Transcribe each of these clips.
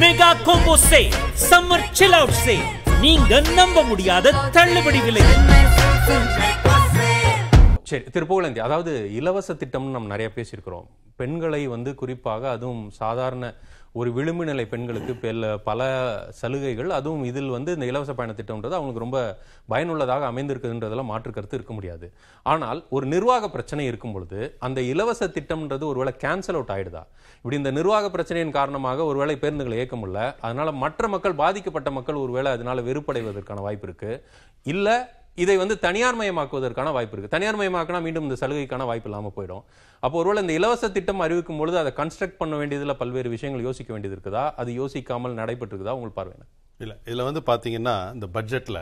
mega combo சே summer chill out சே நீங்க நம்ப முடியாத தள்ளுபடி விலை சரி திருப்பூலந்தி அதாவது இலவச திட்டம்னு நம்ம நிறைய பேசியிருக்கிறோம் பெண்களை வந்து குறிப்பாக அதுவும் சாதாரண ஒரு விளிம்பு நிலை பெண்களுக்கு பல சலுகைகள் அதுவும் இதில் வந்து இந்த இலவச பயண திட்டம்ன்றது அவங்களுக்கு ரொம்ப பயனுள்ளதாக அமைந்திருக்குதுன்றதெல்லாம் மாற்று கருத்து இருக்க முடியாது ஆனால் ஒரு நிர்வாக பிரச்சனை இருக்கும் பொழுது அந்த இலவச திட்டம்ன்றது ஒருவேளை கேன்சல் அவுட் ஆகிடுதா இப்படி இந்த நிர்வாக பிரச்சனையின் காரணமாக ஒருவேளை பேருந்துகளை இயக்க முடியல அதனால் மற்ற மக்கள் பாதிக்கப்பட்ட மக்கள் ஒருவேளை அதனால் வெறுப்படைவதற்கான வாய்ப்பு இருக்கு இல்லை இதை வந்து தனியார் மயமாக்குவதற்கான வாய்ப்பு இருக்குது தனியார் மயமாக்கினா மீண்டும் இந்த சலுகைக்கான வாய்ப்பு இல்லாமல் போயிடும் அப்போ ஒருவேளை இந்த இலவச திட்டம் அறிவிக்கும் பொழுது அதை கன்ஸ்ட்ரக்ட் பண்ண வேண்டியதில் பல்வேறு விஷயங்கள் யோசிக்க வேண்டியது இருக்குதா அது யோசிக்காமல் நடைபெற்றிருக்குதா உங்கள் பார்வை இல்லை இதில் வந்து பார்த்தீங்கன்னா இந்த பட்ஜெட்டில்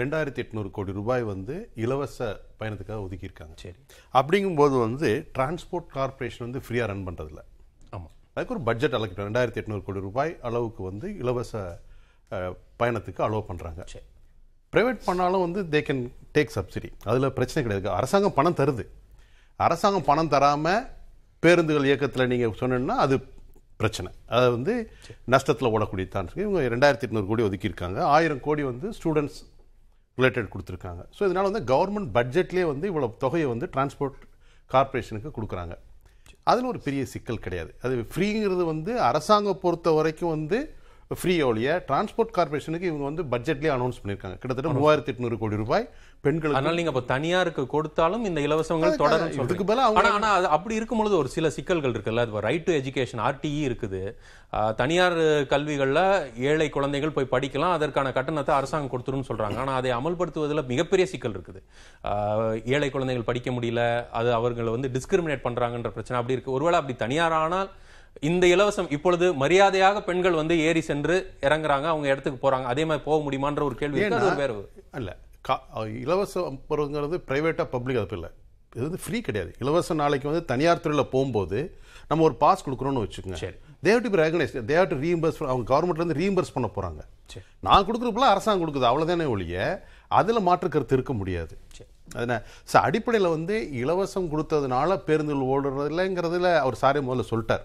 ரெண்டாயிரத்தி எட்நூறு கோடி ரூபாய் வந்து இலவச பயணத்துக்காக ஒதுக்கியிருக்காங்க சரி அப்படிங்கும்போது வந்து டிரான்ஸ்போர்ட் கார்பரேஷன் வந்து ஃப்ரீயாக ரன் பண்ணுறதில்ல ஆமாம் அதுக்கு ஒரு பட்ஜெட் அலக்கிட்டோம் ரெண்டாயிரத்தி எட்நூறு கோடி ரூபாய் அளவுக்கு வந்து இலவச பயணத்துக்கு அலோவ் பண்ணுறாங்க சரி ப்ரைவேட் பண்ணாலும் வந்து தே கேன் டேக் சப்சிடி அதில் பிரச்சனை கிடையாது அரசாங்கம் பணம் தருது அரசாங்கம் பணம் தராமல் பேருந்துகள் இயக்கத்தில் நீங்கள் சொன்னீங்கன்னா அது பிரச்சனை அதை வந்து நஷ்டத்தில் ஓடக்கூடிய தான் இருக்குது இவங்க ரெண்டாயிரத்தி எட்நூறு கோடி ஒதுக்கியிருக்காங்க ஆயிரம் கோடி வந்து ஸ்டூடெண்ட்ஸ் ரிலேட்டட் கொடுத்துருக்காங்க ஸோ இதனால் வந்து கவர்மெண்ட் பட்ஜெட்லேயே வந்து இவ்வளோ தொகையை வந்து டிரான்ஸ்போர்ட் கார்பரேஷனுக்கு கொடுக்குறாங்க அதில் ஒரு பெரிய சிக்கல் கிடையாது அது ஃப்ரீங்கிறது வந்து அரசாங்கம் பொறுத்த வரைக்கும் வந்து ஃப்ரீ ஒழிய டிரான்ஸ்போர்ட் கார்பரேஷனுக்கு இவங்க வந்து பட்ஜெட்லேயே அனௌன்ஸ் பண்ணியிருக்காங்க கிட்டத்தட்ட மூவாயிரத்தி எட்நூறு கோடி ரூபாய் பெண்கள் அதனால நீங்க இப்போ தனியாருக்கு கொடுத்தாலும் இந்த இலவசங்கள் தொடரும் இதுக்கு ஆனால் அது அப்படி இருக்கும்பொழுது ஒரு சில சிக்கல்கள் இருக்குல்ல ரைட் டு எஜுகேஷன் ஆர்டிஇ இருக்குது தனியார் கல்விகளில் ஏழை குழந்தைகள் போய் படிக்கலாம் அதற்கான கட்டணத்தை அரசாங்கம் கொடுத்துருன்னு சொல்றாங்க ஆனால் அதை அமல்படுத்துவதில் மிகப்பெரிய சிக்கல் இருக்குது ஏழை குழந்தைகள் படிக்க முடியல அது அவர்களை வந்து டிஸ்கிரிமினேட் பண்றாங்கன்ற பிரச்சனை அப்படி இருக்கு ஒருவேளை அப்படி தனியார் ஆனால் இந்த இலவசம் இப்பொழுது மரியாதையாக பெண்கள் வந்து ஏறி சென்று இறங்குறாங்க அவங்க இடத்துக்கு போறாங்க அதே மாதிரி போக முடியுமான்ற ஒரு கேள்வி அல்ல வேறு இல்லை கா இலவசம் போறதுங்கிறது ப்ரைவேட்டாக பப்ளிக் அது இல்லை இது வந்து ஃப்ரீ கிடையாது இலவச நாளைக்கு வந்து தனியார் துறையில் போகும்போது நம்ம ஒரு பாஸ் கொடுக்குறோன்னு வச்சுக்கோங்க சரி they to be recognise they to reimburse அவங்க கவர்மெண்ட்லேருந்து ரீஎம்பர்ஸ் பண்ண போகிறாங்க நான் கொடுக்குறப்பல அரசாங்கம் கொடுக்குது அவ்வளோதானே ஒழிய அதில் மாற்று கருத்து இருக்க முடியாது அதனால் ஸோ அடிப்படையில் வந்து இலவசம் கொடுத்ததுனால பேருந்துகள் ஓடுறதில்லைங்கிறதுல அவர் சாரி முதல்ல சொல்லிட்டார்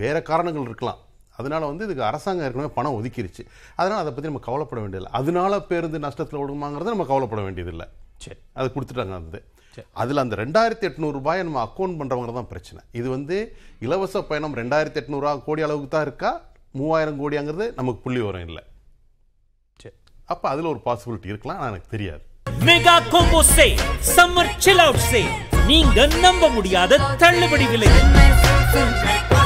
வேறு காரணங்கள் இருக்கலாம் அதனால் வந்து இதுக்கு அரசாங்கம் ஏற்கனவே பணம் ஒதுக்கிருச்சு அதனால் அதை பற்றி நம்ம கவலைப்பட வேண்டியதில்லை அதனால பேருந்து நஷ்டத்தில் விடுமாங்கிறத நம்ம கவலைப்பட வேண்டியதில்லை சரி அது கொடுத்துட்டாங்க அது அதில் அந்த ரெண்டாயிரத்தி எட்நூறுபாயை நம்ம அக்கௌண்ட் பண்ணுறவங்க தான் பிரச்சனை இது வந்து இலவச பயணம் ரெண்டாயிரத்தி எட்நூறுவா கோடி அளவுக்கு தான் இருக்கா மூவாயிரம் கோடியாங்கிறது நமக்கு புள்ளி வரும் இல்லை சரி அப்போ அதில் ஒரு பாசிபிலிட்டி இருக்கலாம் ஆனால் எனக்கு தெரியாது மெகா கோம்போ சே சம்மர் சில் அவுட் சே நீங்க நம்ப முடியாத தள்ளுபடி விலை